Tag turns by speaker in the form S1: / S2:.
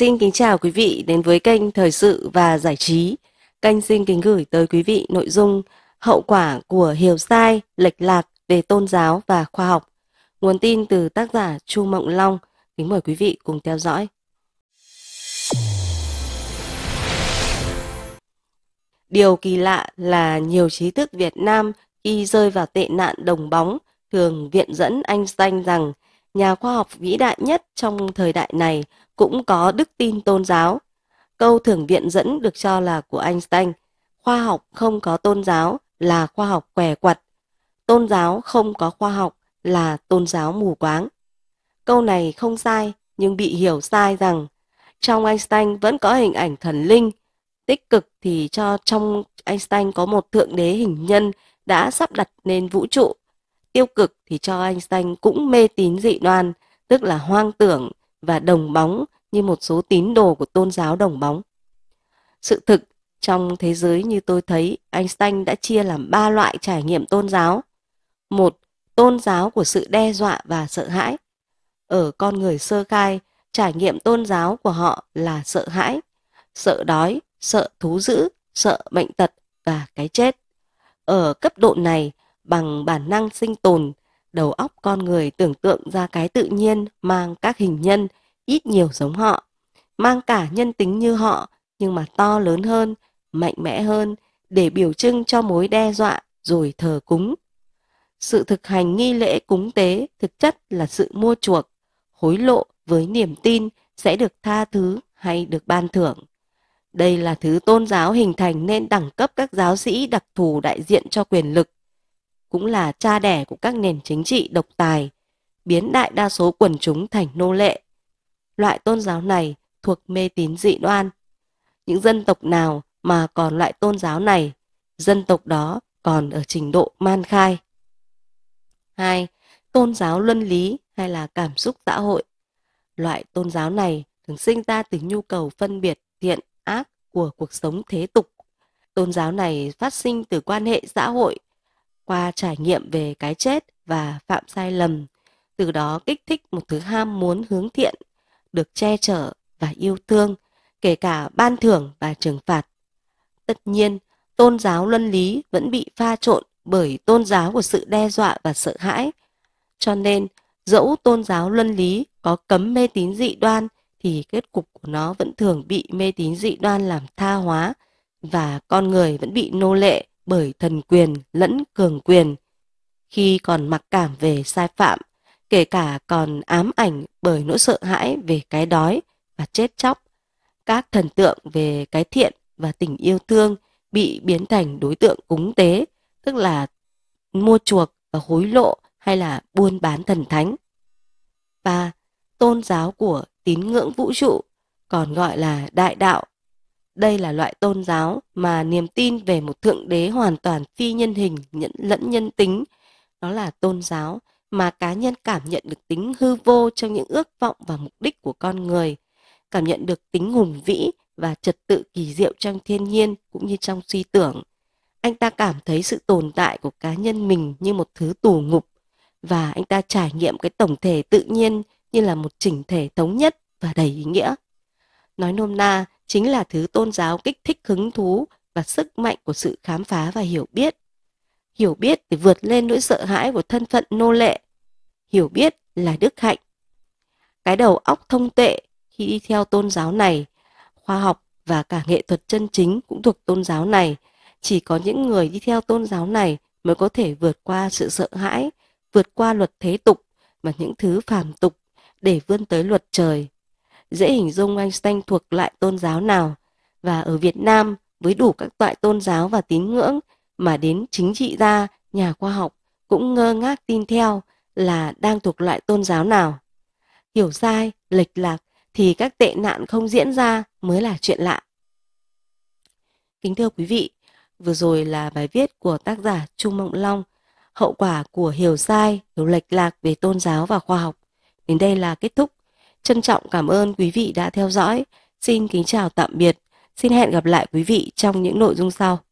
S1: Xin kính chào quý vị đến với kênh Thời sự và Giải trí. Kênh xin kính gửi tới quý vị nội dung hậu quả của hiểu sai, lệch lạc về tôn giáo và khoa học. Nguồn tin từ tác giả Chu Mộng Long. Kính mời quý vị cùng theo dõi. Điều kỳ lạ là nhiều trí thức Việt Nam khi rơi vào tệ nạn đồng bóng thường viện dẫn anh danh rằng nhà khoa học vĩ đại nhất trong thời đại này cũng có đức tin tôn giáo. Câu thưởng viện dẫn được cho là của Einstein, khoa học không có tôn giáo là khoa học què quặt, tôn giáo không có khoa học là tôn giáo mù quáng. Câu này không sai nhưng bị hiểu sai rằng trong Einstein vẫn có hình ảnh thần linh, tích cực thì cho trong Einstein có một thượng đế hình nhân đã sắp đặt nên vũ trụ tiêu cực thì cho anh xanh cũng mê tín dị đoan, tức là hoang tưởng và đồng bóng như một số tín đồ của tôn giáo đồng bóng. Sự thực, trong thế giới như tôi thấy, Einstein đã chia làm ba loại trải nghiệm tôn giáo. Một, tôn giáo của sự đe dọa và sợ hãi. Ở con người sơ khai, trải nghiệm tôn giáo của họ là sợ hãi, sợ đói, sợ thú dữ, sợ bệnh tật và cái chết. Ở cấp độ này, bằng bản năng sinh tồn, đầu óc con người tưởng tượng ra cái tự nhiên mang các hình nhân ít nhiều giống họ, mang cả nhân tính như họ nhưng mà to lớn hơn, mạnh mẽ hơn để biểu trưng cho mối đe dọa rồi thờ cúng. Sự thực hành nghi lễ cúng tế thực chất là sự mua chuộc, hối lộ với niềm tin sẽ được tha thứ hay được ban thưởng. Đây là thứ tôn giáo hình thành nên đẳng cấp các giáo sĩ đặc thù đại diện cho quyền lực, cũng là cha đẻ của các nền chính trị độc tài, biến đại đa số quần chúng thành nô lệ. Loại tôn giáo này thuộc mê tín dị đoan. Những dân tộc nào mà còn loại tôn giáo này, dân tộc đó còn ở trình độ man khai. 2. Tôn giáo luân lý hay là cảm xúc xã hội. Loại tôn giáo này thường sinh ra từ nhu cầu phân biệt thiện ác của cuộc sống thế tục. Tôn giáo này phát sinh từ quan hệ xã hội qua trải nghiệm về cái chết và phạm sai lầm, từ đó kích thích một thứ ham muốn hướng thiện, được che chở và yêu thương, kể cả ban thưởng và trừng phạt. Tất nhiên, tôn giáo luân lý vẫn bị pha trộn bởi tôn giáo của sự đe dọa và sợ hãi. Cho nên, dẫu tôn giáo luân lý có cấm mê tín dị đoan thì kết cục của nó vẫn thường bị mê tín dị đoan làm tha hóa và con người vẫn bị nô lệ bởi thần quyền lẫn cường quyền. Khi còn mặc cảm về sai phạm, kể cả còn ám ảnh bởi nỗi sợ hãi về cái đói và chết chóc, các thần tượng về cái thiện và tình yêu thương bị biến thành đối tượng cúng tế, tức là mua chuộc và hối lộ hay là buôn bán thần thánh. và Tôn giáo của tín ngưỡng vũ trụ còn gọi là đại đạo đây là loại tôn giáo mà niềm tin về một thượng đế hoàn toàn phi nhân hình nhẫn lẫn nhân tính. Đó là tôn giáo mà cá nhân cảm nhận được tính hư vô trong những ước vọng và mục đích của con người, cảm nhận được tính hùng vĩ và trật tự kỳ diệu trong thiên nhiên cũng như trong suy tưởng. Anh ta cảm thấy sự tồn tại của cá nhân mình như một thứ tù ngục và anh ta trải nghiệm cái tổng thể tự nhiên như là một chỉnh thể thống nhất và đầy ý nghĩa. Nói nôm na, chính là thứ tôn giáo kích thích hứng thú và sức mạnh của sự khám phá và hiểu biết. Hiểu biết để vượt lên nỗi sợ hãi của thân phận nô lệ. Hiểu biết là đức hạnh. Cái đầu óc thông tệ khi đi theo tôn giáo này, khoa học và cả nghệ thuật chân chính cũng thuộc tôn giáo này. Chỉ có những người đi theo tôn giáo này mới có thể vượt qua sự sợ hãi, vượt qua luật thế tục và những thứ phàm tục để vươn tới luật trời dễ hình dung Einstein thuộc loại tôn giáo nào. Và ở Việt Nam, với đủ các loại tôn giáo và tín ngưỡng mà đến chính trị gia, nhà khoa học cũng ngơ ngác tin theo là đang thuộc loại tôn giáo nào. Hiểu sai, lệch lạc thì các tệ nạn không diễn ra mới là chuyện lạ. Kính thưa quý vị, vừa rồi là bài viết của tác giả Trung Mộng Long, hậu quả của hiểu sai, hiểu lệch lạc về tôn giáo và khoa học. Đến đây là kết thúc Trân trọng cảm ơn quý vị đã theo dõi. Xin kính chào tạm biệt. Xin hẹn gặp lại quý vị trong những nội dung sau.